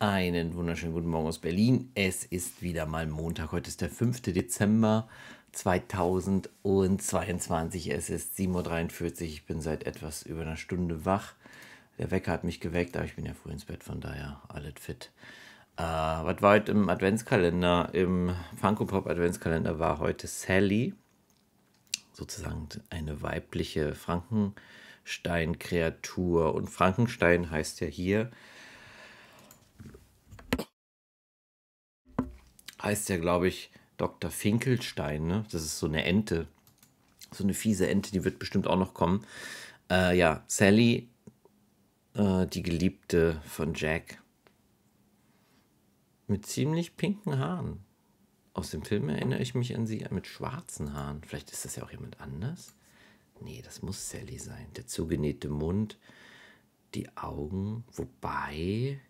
Einen wunderschönen guten Morgen aus Berlin. Es ist wieder mal Montag. Heute ist der 5. Dezember 2022. Es ist 7.43 Uhr. Ich bin seit etwas über einer Stunde wach. Der Wecker hat mich geweckt, aber ich bin ja früh ins Bett, von daher alles fit. Äh, was war heute im Adventskalender? Im Funko Pop Adventskalender war heute Sally, sozusagen eine weibliche Frankenstein-Kreatur. Und Frankenstein heißt ja hier heißt ja, glaube ich, Dr. Finkelstein. Ne? Das ist so eine Ente. So eine fiese Ente, die wird bestimmt auch noch kommen. Äh, ja, Sally, äh, die Geliebte von Jack. Mit ziemlich pinken Haaren. Aus dem Film erinnere ich mich an sie mit schwarzen Haaren. Vielleicht ist das ja auch jemand anders. Nee, das muss Sally sein. Der zugenähte Mund, die Augen, wobei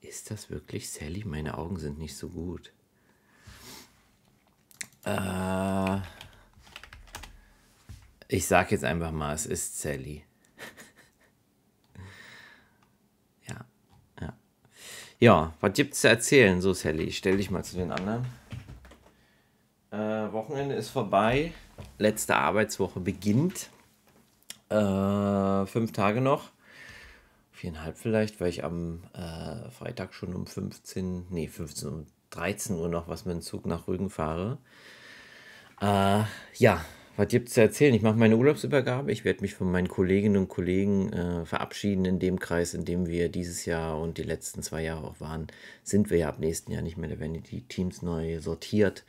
ist das wirklich Sally? Meine Augen sind nicht so gut. Äh, ich sag jetzt einfach mal, es ist Sally. ja, ja. Ja, was gibt's zu erzählen? So, Sally, stell dich mal zu den anderen. Äh, Wochenende ist vorbei. Letzte Arbeitswoche beginnt. Äh, fünf Tage noch. Viereinhalb vielleicht, weil ich am äh, Freitag schon um 15, nee, 15, um 13 Uhr noch was mit dem Zug nach Rügen fahre. Äh, ja, was gibt es zu erzählen? Ich mache meine Urlaubsübergabe. Ich werde mich von meinen Kolleginnen und Kollegen äh, verabschieden in dem Kreis, in dem wir dieses Jahr und die letzten zwei Jahre auch waren. Sind wir ja ab nächsten Jahr nicht mehr. Da werden die Teams neu sortiert.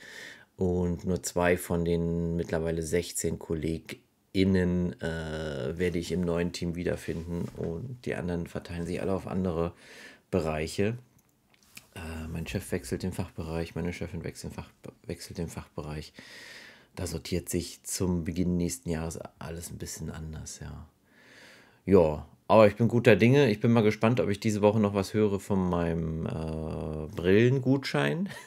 Und nur zwei von den mittlerweile 16 Kollegen innen äh, werde ich im neuen Team wiederfinden und die anderen verteilen sich alle auf andere Bereiche. Äh, mein Chef wechselt den Fachbereich, meine Chefin wechselt den, Fach, wechselt den Fachbereich. Da sortiert sich zum Beginn nächsten Jahres alles ein bisschen anders, ja. Ja, aber ich bin guter Dinge. Ich bin mal gespannt, ob ich diese Woche noch was höre von meinem äh, Brillengutschein.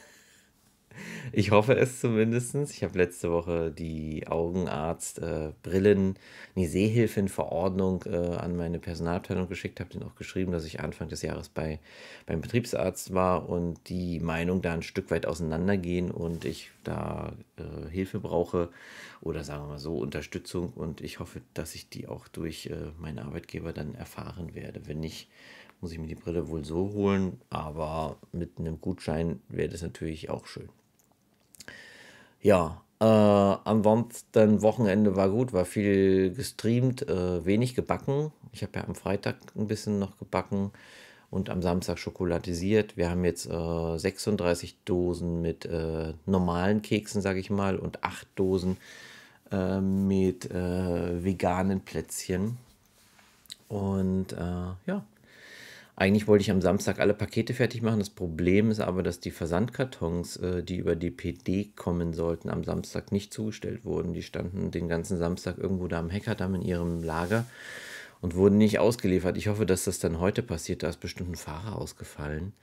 Ich hoffe es zumindest. Ich habe letzte Woche die Augenarzt-Brillen, äh, nee, Sehhilfenverordnung äh, an meine Personalabteilung geschickt, habe denen auch geschrieben, dass ich Anfang des Jahres bei, beim Betriebsarzt war und die Meinung da ein Stück weit auseinandergehen und ich da äh, Hilfe brauche oder sagen wir mal so Unterstützung und ich hoffe, dass ich die auch durch äh, meinen Arbeitgeber dann erfahren werde. Wenn nicht, muss ich mir die Brille wohl so holen, aber mit einem Gutschein wäre das natürlich auch schön. Ja, äh, ansonsten Wochenende war gut, war viel gestreamt, äh, wenig gebacken. Ich habe ja am Freitag ein bisschen noch gebacken und am Samstag schokolatisiert. Wir haben jetzt äh, 36 Dosen mit äh, normalen Keksen, sage ich mal, und 8 Dosen äh, mit äh, veganen Plätzchen. Und äh, ja, eigentlich wollte ich am Samstag alle Pakete fertig machen. Das Problem ist aber, dass die Versandkartons, äh, die über die PD kommen sollten, am Samstag nicht zugestellt wurden. Die standen den ganzen Samstag irgendwo da am Hackerdamm in ihrem Lager und wurden nicht ausgeliefert. Ich hoffe, dass das dann heute passiert. Da ist bestimmt ein Fahrer ausgefallen.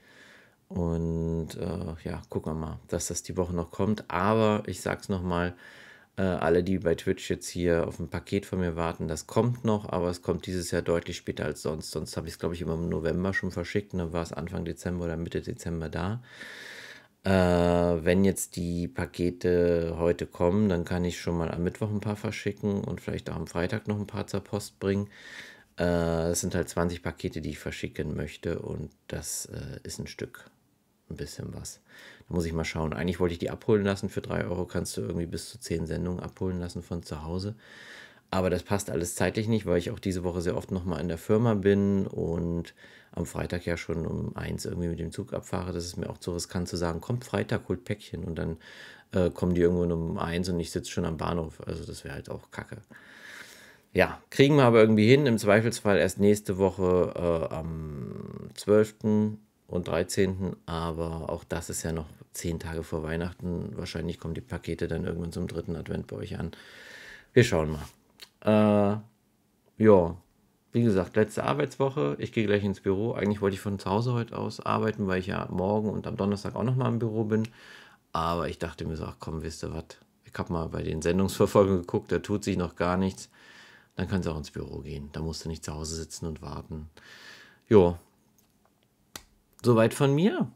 Und äh, ja, gucken wir mal, dass das die Woche noch kommt. Aber ich sag's nochmal, äh, alle, die bei Twitch jetzt hier auf ein Paket von mir warten, das kommt noch, aber es kommt dieses Jahr deutlich später als sonst. Sonst habe ich es, glaube ich, immer im November schon verschickt und dann war es Anfang Dezember oder Mitte Dezember da. Äh, wenn jetzt die Pakete heute kommen, dann kann ich schon mal am Mittwoch ein paar verschicken und vielleicht auch am Freitag noch ein paar zur Post bringen. Äh, es sind halt 20 Pakete, die ich verschicken möchte und das äh, ist ein Stück ein bisschen was. Da muss ich mal schauen. Eigentlich wollte ich die abholen lassen. Für 3 Euro kannst du irgendwie bis zu 10 Sendungen abholen lassen von zu Hause. Aber das passt alles zeitlich nicht, weil ich auch diese Woche sehr oft nochmal in der Firma bin und am Freitag ja schon um eins irgendwie mit dem Zug abfahre. Das ist mir auch zu riskant zu sagen, kommt Freitag, holt Päckchen und dann äh, kommen die irgendwann um eins und ich sitze schon am Bahnhof. Also das wäre halt auch kacke. Ja, kriegen wir aber irgendwie hin. Im Zweifelsfall erst nächste Woche äh, am 12 und 13. Aber auch das ist ja noch zehn Tage vor Weihnachten. Wahrscheinlich kommen die Pakete dann irgendwann zum dritten Advent bei euch an. Wir schauen mal. Äh, ja, wie gesagt, letzte Arbeitswoche. Ich gehe gleich ins Büro. Eigentlich wollte ich von zu Hause heute aus arbeiten, weil ich ja morgen und am Donnerstag auch nochmal im Büro bin. Aber ich dachte mir so, ach komm, wisst ihr was? Ich habe mal bei den Sendungsverfolgungen geguckt, da tut sich noch gar nichts. Dann kannst du auch ins Büro gehen. Da musst du nicht zu Hause sitzen und warten. Jo, Soweit von mir.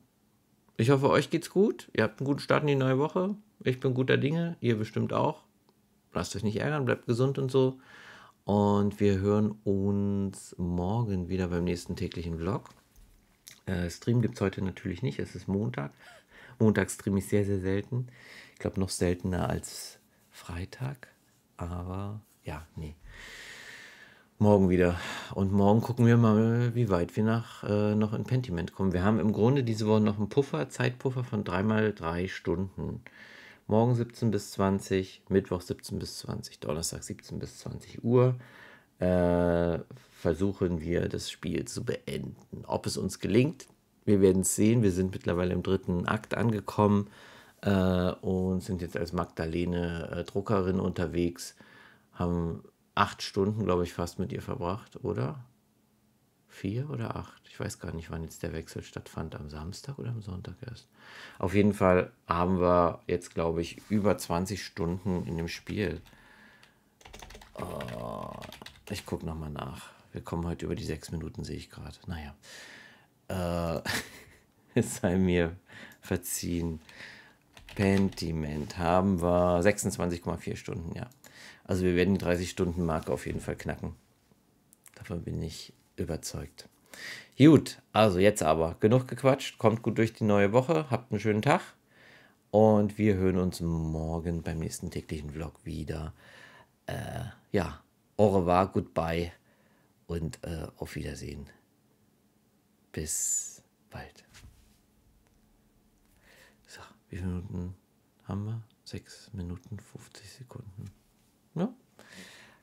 Ich hoffe, euch geht's gut. Ihr habt einen guten Start in die neue Woche. Ich bin guter Dinge, ihr bestimmt auch. Lasst euch nicht ärgern, bleibt gesund und so. Und wir hören uns morgen wieder beim nächsten täglichen Vlog. Äh, Stream gibt es heute natürlich nicht, es ist Montag. Montag streame ich sehr, sehr selten. Ich glaube, noch seltener als Freitag. Aber ja, nee. Morgen wieder. Und morgen gucken wir mal, wie weit wir nach, äh, noch in Pentiment kommen. Wir haben im Grunde diese Woche noch einen Puffer, Zeitpuffer von 3x3 Stunden. Morgen 17 bis 20, Mittwoch 17 bis 20, Donnerstag 17 bis 20 Uhr. Äh, versuchen wir das Spiel zu beenden. Ob es uns gelingt, wir werden es sehen. Wir sind mittlerweile im dritten Akt angekommen äh, und sind jetzt als Magdalene äh, Druckerin unterwegs. Haben acht Stunden, glaube ich, fast mit ihr verbracht, oder? Vier oder acht? Ich weiß gar nicht, wann jetzt der Wechsel stattfand. Am Samstag oder am Sonntag erst? Auf jeden Fall haben wir jetzt, glaube ich, über 20 Stunden in dem Spiel. Oh, ich gucke nochmal nach. Wir kommen heute über die sechs Minuten, sehe ich gerade. Naja. Äh, es sei mir verziehen. Pentiment haben wir 26,4 Stunden, ja. Also wir werden die 30-Stunden-Marke auf jeden Fall knacken. Davon bin ich überzeugt. Gut, also jetzt aber genug gequatscht. Kommt gut durch die neue Woche. Habt einen schönen Tag. Und wir hören uns morgen beim nächsten täglichen Vlog wieder. Äh, ja, au revoir, goodbye und äh, auf Wiedersehen. Bis bald. Wie viele Minuten haben wir? 6 Minuten 50 Sekunden. Ja.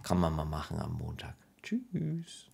Kann man mal machen am Montag. Tschüss.